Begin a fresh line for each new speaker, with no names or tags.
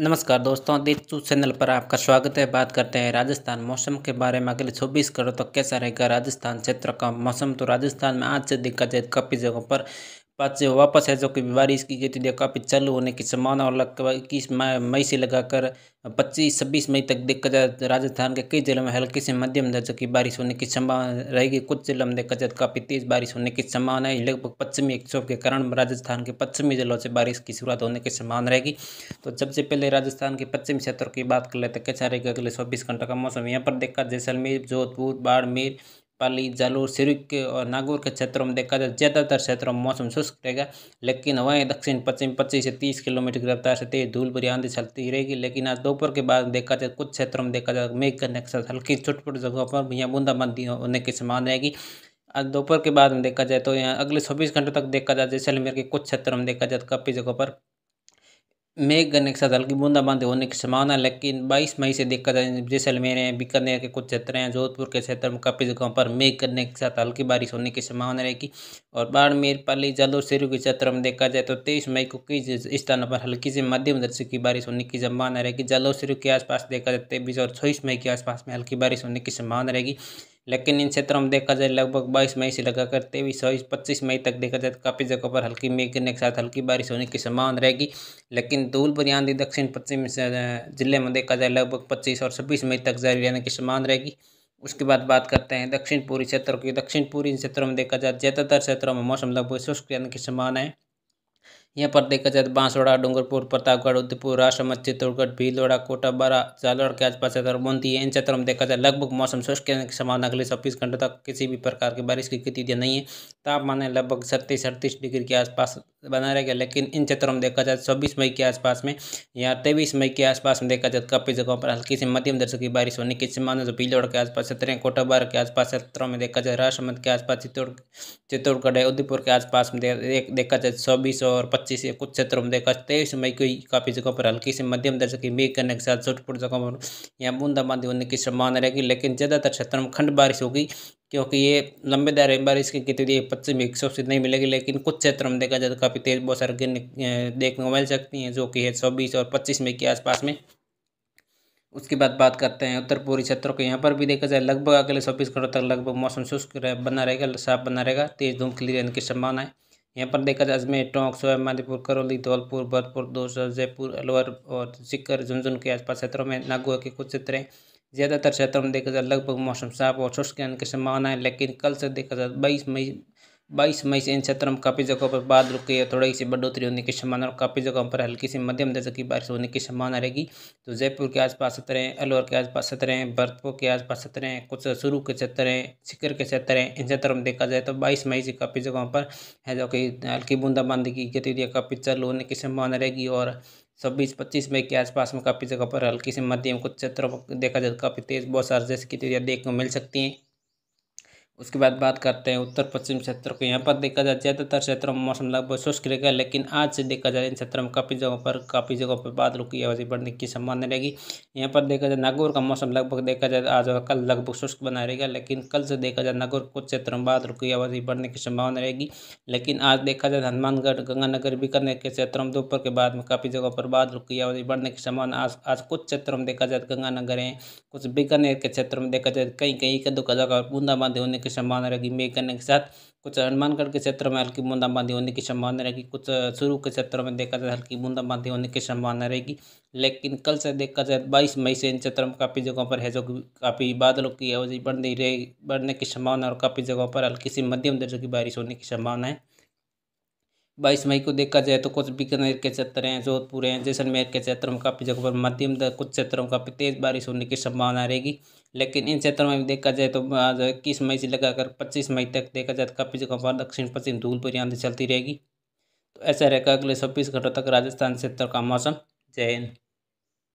नमस्कार दोस्तों दिलचू चैनल पर आपका स्वागत है बात करते हैं राजस्थान मौसम के बारे में अगले 24 करोड़ तक तो कैसा रहेगा राजस्थान क्षेत्र का मौसम तो राजस्थान में आज से देखा जाए काफ़ी जगहों पर पाँच से वापस है जो कि बीमारी इसकी गतिविधियाँ दे काफ़ी चालू होने की संभावना और लगभग इक्कीस मई से लगाकर पच्चीस छब्बीस मई तक देखा जाए तो राजस्थान के कई जिलों में हल्के से मध्यम दर्जों की बारिश होने की संभावना रहेगी कुछ जिलों में देखा जाए तो काफ़ी तेज़ बारिश होने की संभावना है लगभग पश्चिमी विक्षोभ के कारण राजस्थान के पश्चिमी जिलों से बारिश की शुरुआत होने की संभावना रहेगी तो सबसे पहले राजस्थान के पश्चिमी क्षेत्रों की बात कर लेते कैसा रहेगा अगले चौबीस घंटों का मौसम यहाँ पर देखा जैसलमेर जोधपुर बाड़मेर पाली जालौर सिरुक और नागौर के क्षेत्रों में देखा जाए तो ज़्यादातर क्षेत्रों में मौसम शुष्क रहेगा लेकिन हवाएं दक्षिण पश्चिम पच्चीस से तीस किलोमीटर की रफ्तार से तेज धूल भरी आंधी चलती रहेगी लेकिन आज दोपहर के बाद देखा जाए तो कुछ क्षेत्रों में देखा जाए तो मेघ करने के साथ हल्की छुटपुट जगहों पर यहाँ बूंदाबांदी होने की समान रहेगी आज दोपहर के बाद में देखा जाए तो यहाँ अगले चौबीस घंटों तक देखा जाए जैसलमेर के कुछ क्षेत्रों में देखा जाए काफ़ी जगहों पर मेघ गन्ने के साथ हल्की बूंदाबांदी होने की संभावना है लेकिन 22 मई से देखा जाए जैसलमेर है बीकानेर के कुछ क्षेत्र हैं जोधपुर के क्षेत्र में काफ़ी जगहों पर मेघ गन्ने के साथ हल्की बारिश होने की संभावना रहेगी और बाड़मेर पाली जालोर सिरू के क्षेत्र में देखा जाए तो तेईस मई को कई स्थानों पर हल्की से मध्यम दर्जे की बारिश होने की संभावना रहेगी जालोर सिरू के आसपास देखा जाए तो तेईस और छब्बीस मई के आसपास में हल्की बारिश होने की संभावना रहेगी लेकिन इन क्षेत्रों में देखा जाए लगभग बाईस मई से लगाकर तेईस चौबीस पच्चीस मई तक देखा जाए तो काफ़ी जगहों पर हल्की मेघ गिरने के साथ हल्की बारिश होने की संभावना रहेगी लेकिन धूलपुर आंधी दक्षिण पश्चिम जिले में देखा जाए लगभग पच्चीस और छब्बीस मई तक जारी रहने की संभावना रहेगी उसके बाद बात करते हैं दक्षिण पूर्वी क्षेत्रों की दक्षिण पूर्वी क्षेत्रों में देखा जाए ज़्यादातर क्षेत्रों में मौसम लगभग शुष्क रहने की संभावना है यहाँ पर देखा जाए तो बांसवाड़ा डूंगरपुर प्रतापगढ़ उदयपुर राष्ट्रमत चित्तौड़गढ़ भीलवाड़ा कोटा बारा जालौर के आसपास क्षेत्र बनती इन क्षेत्रों में देखा जाए तो लगभग मौसम शुष्क रहने की संभावना अगले छब्बीस घंटे तक किसी भी प्रकार की बारिश की गतिविधियाँ नहीं है तापमान लगभग छत्तीस अड़तीस डिग्री के आसपास बना रहेगा लेकिन इन क्षेत्रों में देखा जाए चौबीस तो मई के आसपास में या तेईस मई के आसपास में देखा जाए तो काफ़ी जगहों पर हल्की से मध्यम दर्जे की बारिश होने की संभावना जो भीलवाड़ के आसपास क्षेत्र हैं कोटाबार के आसपास क्षेत्रों में देखा जाए राष्ट्रमंद के आसपास चित्तौड़ चित्तौड़गढ़ उदयपुर के आसपास में देखा जाए चौबीस तो और पच्चीस कुछ क्षेत्रों में देखा तेईस मई को काफ़ी जगहों पर हल्की से मध्यम दर्जे की मेघ करने के साथ छोटपुट जगहों पर यहाँ बूंदाबांदी होने की संभावना रहेगी लेकिन ज़्यादातर क्षेत्रों में खंड बारिश होगी क्योंकि ये लंबे दायरे में बारिश की कितनी पश्चिम सौ से नहीं मिलेगी लेकिन कुछ क्षेत्रों में देखा जाए तो काफ़ी तेज़ सारे गिरने देखने को मिल सकती हैं जो कि है चौबीस और पच्चीस मई के आसपास में उसके बाद बात करते हैं उत्तर पूर्वी क्षेत्रों के यहाँ पर भी देखा जाए लगभग अगले चौबीस घंटों तक लगभग मौसम शुष्क बना रहेगा साफ बना रहेगा तेज़ धूम खिली रहने की संभावना है यहाँ पर देखा जाए अजमेर टोंक सोए माधीपुर करौली धौलपुर भरतपुर दौसा जयपुर अलवर और सिक्कर झुंझुनू के आसपास क्षेत्रों में नागौर के कुछ क्षेत्र हैं ज़्यादातर क्षेत्रों में देखा जाए लगभग मौसम साफ और शुष्क रहने की संभावना है लेकिन कल से देखा जाए बाईस मई बाईस मई से इन क्षेत्रों में काफ़ी जगहों पर बाद रुके या थोड़ी सी बढ़ोतरी होने की संभावना और काफ़ी जगहों पर हल्की से मध्यम दर्जे की बारिश होने की संभावना रहेगी तो जयपुर के आसपास क्षेत्र हैं अलवर के आसपास क्षेत्र हैं भरतपुर के आसपास क्षेत्र हैं कुछ शुरू के क्षेत्र हैं सिकर के क्षेत्र हैं इन क्षेत्रों में देखा जाए तो बाईस मई से काफ़ी जगहों पर है जो कि हल्की बूंदाबांदी की गतिविधियाँ काफ़ी चालू होने की संभावना रहेगी और छब्बीस पच्चीस मई के आसपास में काफ़ी जगह पर हल्की से मध्यम कुछ क्षेत्रों पर देखा जाए तो काफ़ी तेज़ बौछार जैसे की तेज देखने को मिल सकती हैं उसके बाद बात करते हैं उत्तर पश्चिम क्षेत्र को यहाँ पर देखा जाए ज़्यादातर क्षेत्रों में मौसम लगभग शुष्क रहेगा लेकिन आज से देखा जाए इन क्षेत्रों में काफ़ी जगहों पर काफ़ी जगहों पर बाद की आवाज़ी बढ़ने की संभावना रहेगी यहाँ पर देखा जाए नागौर का मौसम लगभग देखा जाए आज और कल लगभग शुष्क बना रहेगा लेकिन कल से देखा जाए नागौर कुछ क्षेत्रों में बाद रुकी आवाज़ी बढ़ने की संभावना रहेगी लेकिन आज देखा जाए हनुमानगढ़ गंगानगर बीकानेर के क्षेत्रों में दोपहर के बाद में काफ़ी जगहों पर बाद रुकी आवाज़ी बढ़ने की संभावना आज आज कुछ क्षेत्रों में देखा जाए गंगानगर है कुछ बीकानेर के क्षेत्रों में देखा जाए कहीं कहीं का दुखा जगह बूंदाबांदी होने की की संभावना रहेगी मेघ करने के साथ कुछ हनुमानगढ़ के क्षेत्र में हल्की बूंदाबांदी होने की संभावना रहेगी कुछ शुरू के क्षेत्र में देखा जाए हल्की बूंदाबांदी होने की संभावना रहेगी लेकिन कल से देखा जाए बाईस मई से इन क्षेत्रों में काफ़ी जगहों पर है जो काफ़ी बादलों की आवाजाही बढ़ने रहे बढ़ने की संभावना और काफ़ी जगहों पर हल्की सी मध्यम दर्जे की बारिश होने की संभावना है बाईस मई को देखा जाए तो कुछ बीकानेर के क्षेत्र हैं जोधपुर हैं जैसलमेर के क्षेत्रों में काफ़ी जगहों पर मध्यम कुछ क्षेत्रों में काफ़ी तेज़ बारिश होने की संभावना रहेगी लेकिन इन क्षेत्रों में देखा जाए तो आज इक्कीस मई से लगाकर पच्चीस मई तक देखा जाए तो काफ़ी जगहों पर दक्षिण पश्चिम धूल पर आंधी चलती रहेगी तो ऐसा रहेगा अगले छब्बीस घंटों तक राजस्थान क्षेत्र का मौसम जय हिंद